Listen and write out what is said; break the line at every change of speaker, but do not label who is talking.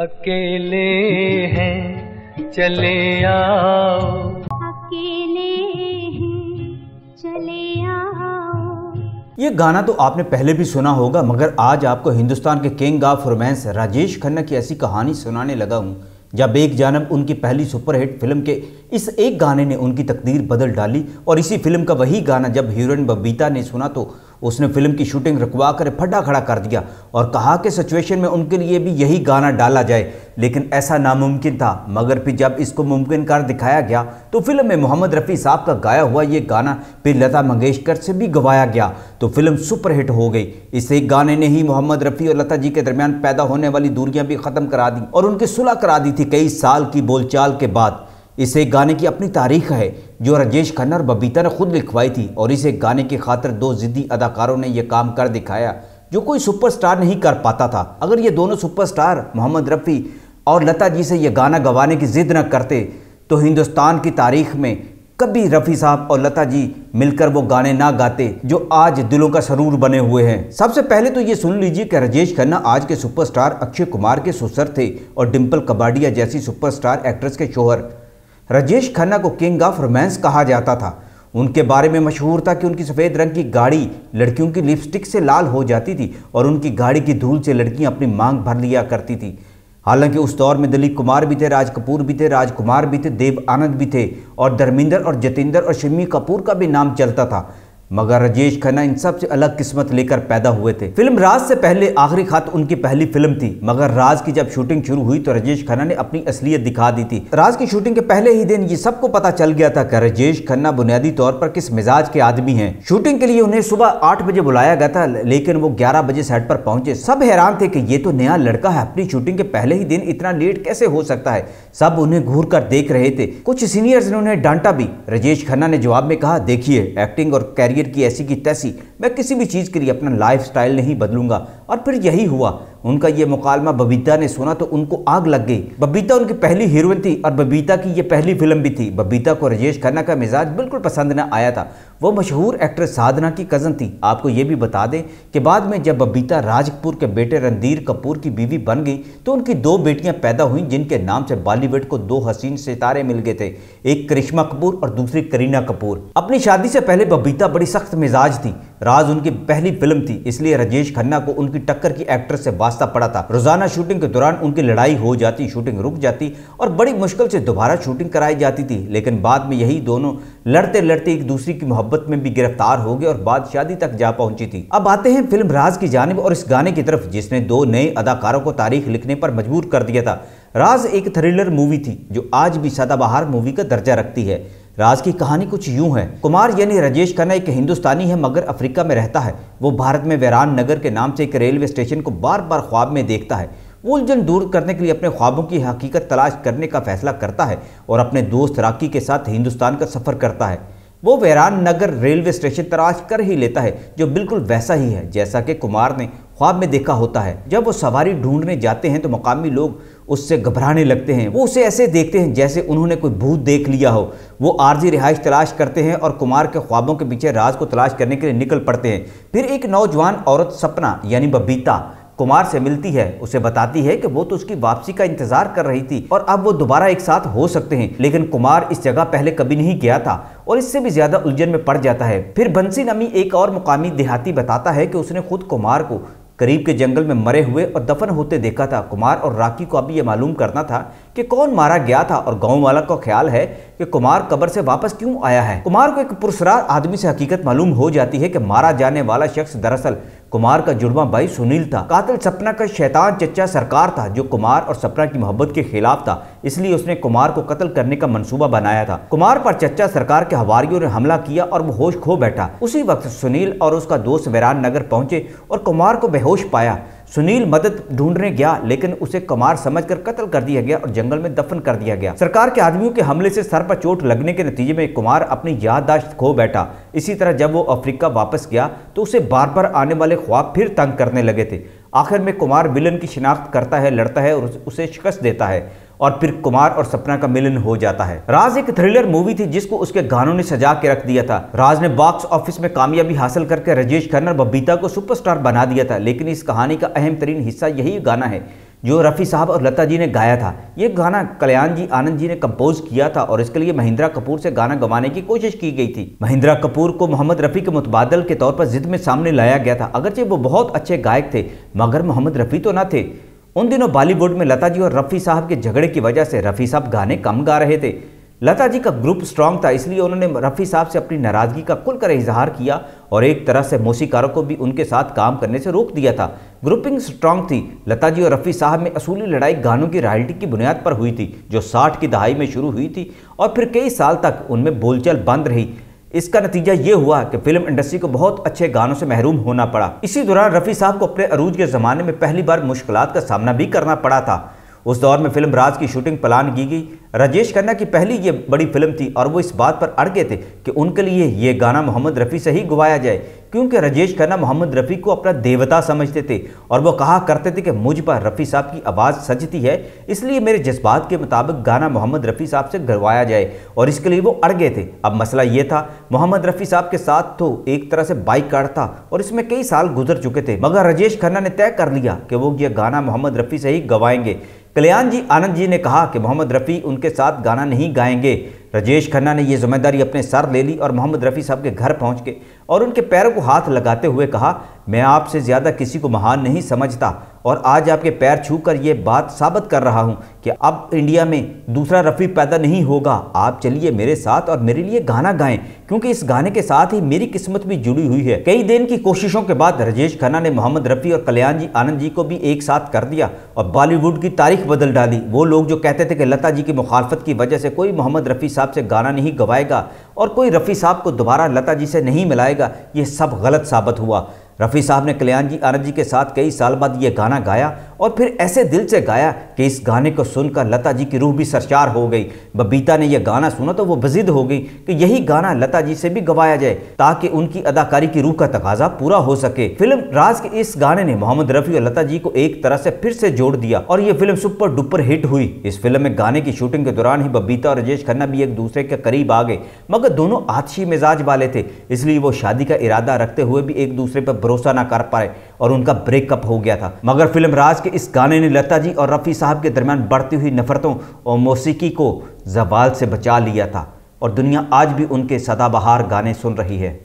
अकेले हैं चले आओ अकेले चले आओ ये गाना तो आपने पहले भी सुना होगा मगर आज आपको हिंदुस्तान के king of romance Rajesh Khanna की ऐसी कहानी सुनाने लगा हूँ जब एक जानब उनकी पहली सुपरहिट फिल्म के इस एक गाने ने उनकी तकदीर बदल डाली और इसी फिल्म का वही गाना जब हीरोइन बबीता ने सुना तो उसने फिल्म की शूटिंग रुकवा कर फटा खड़ा कर दिया और कहा कि सिचुएशन में उनके लिए भी यही गाना डाला जाए लेकिन ऐसा नामुमकिन था मगर फिर जब इसको मुमकिन कर दिखाया गया तो फिल्म में मोहम्मद रफ़ी साहब का गाया हुआ ये गाना फिर लता मंगेशकर से भी गवाया गया तो फिल्म सुपरहिट हो गई इस एक गाने ने ही मोहम्मद रफ़ी और लता जी के दरमियान पैदा होने वाली दूरियाँ भी ख़त्म करा दी और उनकी सुलह करा दी थी कई साल की बोलचाल के बाद इसे गाने की अपनी तारीख है जो राजेश खन्ना और बबीता ने खुद लिखवाई थी और इसे गाने की खातर दो ज़िद्दी अदाकारों ने यह काम कर दिखाया जो कोई सुपरस्टार नहीं कर पाता था अगर ये दोनों सुपरस्टार मोहम्मद रफ़ी और लता जी से यह गाना गवाने की ज़िद न करते तो हिंदुस्तान की तारीख में कभी रफ़ी साहब और लता जी मिलकर वो गाने ना गाते जो आज दिलों का सरूर बने हुए हैं सबसे पहले तो ये सुन लीजिए कि राजेश खन्ना आज के सुपरस्टार अक्षय कुमार के सुसर थे और डिम्पल कबाडिया जैसी सुपरस्टार एक्ट्रेस के शोहर राजेश खन्ना को किंग ऑफ रोमांस कहा जाता था उनके बारे में मशहूर था कि उनकी सफ़ेद रंग की गाड़ी लड़कियों की लिपस्टिक से लाल हो जाती थी और उनकी गाड़ी की धूल से लड़कियां अपनी मांग भर लिया करती थी हालांकि उस दौर में दिलीप कुमार भी थे राज कपूर भी थे राजकुमार भी थे देव आनंद भी थे और धर्मेंद्र और जतेंद्र और शम्मी कपूर का भी नाम चलता था मगर राजेश खन्ना इन सबसे अलग किस्मत लेकर पैदा हुए थे फिल्म राज से पहले आखिरी खात उनकी पहली फिल्म थी मगर राज की जब शूटिंग शुरू हुई तो राजेश खन्ना ने अपनी असलियत दिखा दी थी राज की शूटिंग के पहले ही दिन ये सबको पता चल गया था कि राजेश खन्ना बुनियादी तौर पर किस मिजाज के आदमी है शूटिंग के लिए उन्हें सुबह आठ बजे बुलाया गया था लेकिन वो ग्यारह बजे सेट पर पहुंचे सब हैरान थे की ये तो नया लड़का है अपनी शूटिंग के पहले ही दिन इतना लेट कैसे हो सकता है सब उन्हें घूर कर देख रहे थे कुछ सीनियर ने उन्हें डांटा भी राजेश खन्ना ने जवाब में कहा देखिए एक्टिंग और कैरियर की ऐसी की तैसी मैं किसी भी चीज़ के लिए अपना लाइफ नहीं बदलूंगा और फिर यही हुआ उनका ये मुकालमा बबीता ने सुना तो उनको आग लग गई बबीता उनकी पहली हीरोइन थी और बबीता की ये पहली फिल्म भी थी बबीता को राजेश खन्ना का मिजाज बिल्कुल पसंद ना आया था वो मशहूर एक्ट्रेस साधना की कज़न थी आपको ये भी बता दें कि बाद में जब बबीता राज कपूर के बेटे रणधीर कपूर की बीवी बन गई तो उनकी दो बेटियाँ पैदा हुई जिनके नाम से बॉलीवुड को दो हसीन सितारे मिल गए थे एक करिश्मा कपूर और दूसरी करीना कपूर अपनी शादी से पहले बबीता बड़ी सख्त मिजाज थी राज उनकी पहली फिल्म थी इसलिए राजेश खन्ना को उनकी टक्कर की एक्ट्रेस से वास्ता पड़ा था रोजाना शूटिंग के दौरान उनकी लड़ाई हो जाती शूटिंग रुक जाती और बड़ी मुश्किल से दोबारा शूटिंग कराई जाती थी लेकिन बाद में यही दोनों लड़ते लड़ते एक दूसरे की मोहब्बत में भी गिरफ्तार हो गए और बाद शादी तक जा पहुंची थी अब आते हैं फिल्म राज की जानब और इस गाने की तरफ जिसने दो नए अदाकारों को तारीख लिखने पर मजबूर कर दिया था राज एक थ्रिलर मूवी थी जो आज भी सदाबहार मूवी का दर्जा रखती है राज की कहानी कुछ यूं है कुमार यानी राजेश खन्ना एक हिंदुस्तानी है मगर अफ्रीका में रहता है वो भारत में वैरान नगर के नाम से एक रेलवे स्टेशन को बार बार ख्वाब में देखता है वो उलझन दूर करने के लिए अपने ख्वाबों की हकीकत तलाश करने का फैसला करता है और अपने दोस्त राकी के साथ हिंदुस्तान का सफ़र करता है वो वैरान नगर रेलवे स्टेशन तलाश कर ही लेता है जो बिल्कुल वैसा ही है जैसा कि कुमार ने ख्वाब में देखा होता है जब वो सवारी ढूंढने जाते हैं तो मकामी लोग उससे घबराने लगते हैं वो उसे ऐसे देखते हैं जैसे उन्होंने कोई भूत देख लिया हो वो आरजी रिहाइश तलाश करते हैं और कुमार के ख्वाबों के पीछे राज को तलाश करने के लिए निकल पड़ते हैं फिर एक नौजवान औरत सपना यानी बबीता कुमार से मिलती है उसे बताती है कि वो तो उसकी वापसी का इंतजार कर रही थी और अब वो दोबारा एक साथ हो सकते हैं लेकिन कुमार इस जगह पहले कभी नहीं गया था और इससे भी ज्यादा उलझन में पड़ जाता है फिर बंसी नमी एक और मुकामी देहाती बताता है कि उसने खुद कुमार को करीब के जंगल में मरे हुए और दफन होते देखा था कुमार और राखी को अभी यह मालूम करना था कि कौन मारा गया था और गांव वाला का ख्याल है कि कुमार कब्र से वापस क्यों आया है कुमार को एक पुरस्कार आदमी से हकीकत मालूम हो जाती है कि मारा जाने वाला शख्स दरअसल कुमार का जुड़वा भाई सुनील था कातिल सपना का शैतान चचा सरकार था जो कुमार और सपना की मोहब्बत के खिलाफ था इसलिए उसने कुमार को कत्ल करने का मंसूबा बनाया था कुमार पर चचा सरकार के हवारियों ने हमला किया और वो होश खो बैठा उसी वक्त सुनील और उसका दोस्त वैरान नगर पहुंचे और कुमार को बेहोश पाया सुनील मदद ढूंढने गया लेकिन उसे कुमार समझकर कत्ल कर दिया गया और जंगल में दफन कर दिया गया सरकार के आदमियों के हमले से सर पर चोट लगने के नतीजे में कुमार अपनी याददाश्त खो बैठा इसी तरह जब वो अफ्रीका वापस गया तो उसे बार बार आने वाले ख्वाब फिर तंग करने लगे थे आखिर में कुमार विलन की शिनाख्त करता है लड़ता है और उसे शिकस्त देता है और फिर कुमार और सपना का मिलन हो जाता है राज एक थ्रिलर मूवी थी जिसको उसके गानों ने सजा के रख दिया था राज ने बॉक्स ऑफिस में कामयाबी हासिल करके राजेश खन्ना और बबीता को सुपरस्टार बना दिया था लेकिन इस कहानी का अहम तरीन हिस्सा यही गाना है जो रफ़ी साहब और लता जी ने गाया था ये गाना कल्याण जी आनंद जी ने कंपोज किया था और इसके लिए महिंद्रा कपूर से गाना गवाने की कोशिश की गई थी महिंद्रा कपूर को मोहम्मद रफ़ी के मुतबादल के तौर पर जिद में सामने लाया गया था अगरचे वो बहुत अच्छे गायक थे मगर मोहम्मद रफ़ी तो ना थे उन दिनों बॉलीवुड में लता जी और रफ़ी साहब के झगड़े की वजह से रफ़ी साहब गाने कम गा रहे थे लता जी का ग्रुप स्ट्रांग था इसलिए उन्होंने रफ़ी साहब से अपनी नाराज़गी का खुलकर इजहार किया और एक तरह से मौसीकारों को भी उनके साथ काम करने से रोक दिया था ग्रुपिंग स्ट्रांग थी लता जी और रफ़ी साहब में असूली लड़ाई गानों की रॉयल्टी की बुनियाद पर हुई थी जो साठ की दहाई में शुरू हुई थी और फिर कई साल तक उनमें बोलचाल बंद रही इसका नतीजा ये हुआ कि फिल्म इंडस्ट्री को बहुत अच्छे गानों से महरूम होना पड़ा इसी दौरान रफ़ी साहब को अपने अरूज के ज़माने में पहली बार मुश्किल का सामना भी करना पड़ा था उस दौर में फिल्म राज की शूटिंग प्लान की गई राजेश खन्ना की पहली ये बड़ी फिल्म थी और वो इस बात पर अड़ गए थे कि उनके लिए ये गाना मोहम्मद रफ़ी से ही गवाया जाए क्योंकि रजेश खन्ना मोहम्मद रफ़ी को अपना देवता समझते थे और वो कहा करते थे कि मुझ पर रफ़ी साहब की आवाज़ सजती है इसलिए मेरे जज्बात के मुताबिक गाना मोहम्मद रफ़ी साहब से गरवाया जाए और इसके लिए वो अड़ गए थे अब मसला ये था मोहम्मद रफ़ी साहब के साथ तो एक तरह से बाइक कार्ड था और इसमें कई साल गुजर चुके थे मगर रजेश खन्ना ने तय कर लिया कि वो ये गाना मोहम्मद रफ़ी से ही गवाएंगे कल्याण जी आनंद जी ने कहा कि मोहम्मद रफ़ी उनके साथ गाना नहीं गाएंगे रजेश खन्ना ने यह जिम्मेदारी अपने सर ले ली और मोहम्मद रफ़ी साहब के घर पहुंच के और उनके पैरों को हाथ लगाते हुए कहा मैं आपसे ज़्यादा किसी को महान नहीं समझता और आज आपके पैर छू कर ये बात साबित कर रहा हूँ कि अब इंडिया में दूसरा रफ़ी पैदा नहीं होगा आप चलिए मेरे साथ और मेरे लिए गाना गाएं क्योंकि इस गाने के साथ ही मेरी किस्मत भी जुड़ी हुई है कई दिन की कोशिशों के बाद रजेश खन्ना ने मोहम्मद रफ़ी और कल्याण जी आनंद जी को भी एक साथ कर दिया और बॉलीवुड की तारीख बदल डाली वो लोग जो कहते थे कि लता जी की मुखालफत की वजह से कोई मोहम्मद रफ़ी साहब से गाना नहीं गवाएगा और कोई रफ़ी साहब को दोबारा लता जी से नहीं मिलाएगा ये सब गलत साबित हुआ रफ़ी साहब ने कल्याण जी आनंद जी के साथ कई साल बाद ये गाना गाया और फिर ऐसे दिल से गाया कि इस गाने को सुनकर लता जी की रूह भी सरचार हो गई बबीता ने यह गाना सुना तो वो बजिद हो गई कि यही गाना लता जी से भी गवाया जाए ताकि उनकी अदाकारी की रूह का तकाजा पूरा हो सके फिल्म राज के इस गाने ने मोहम्मद रफ़ी और लता जी को एक तरह से फिर से जोड़ दिया और ये फिल्म सुपर डुपर हिट हुई इस फिल्म में गाने की शूटिंग के दौरान ही बबीता और राजेश खन्ना भी एक दूसरे के करीब आ गए मगर दोनों आतशी मिजाज वाले थे इसलिए वो शादी का इरादा रखते हुए भी एक दूसरे पर भरोसा ना कर पाए और उनका ब्रेकअप हो गया था मगर फिल्म राज के इस गाने ने लता जी और रफ़ी साहब के दरमियान बढ़ती हुई नफरतों और मौसीकी को जवाल से बचा लिया था और दुनिया आज भी उनके सदाबहार गाने सुन रही है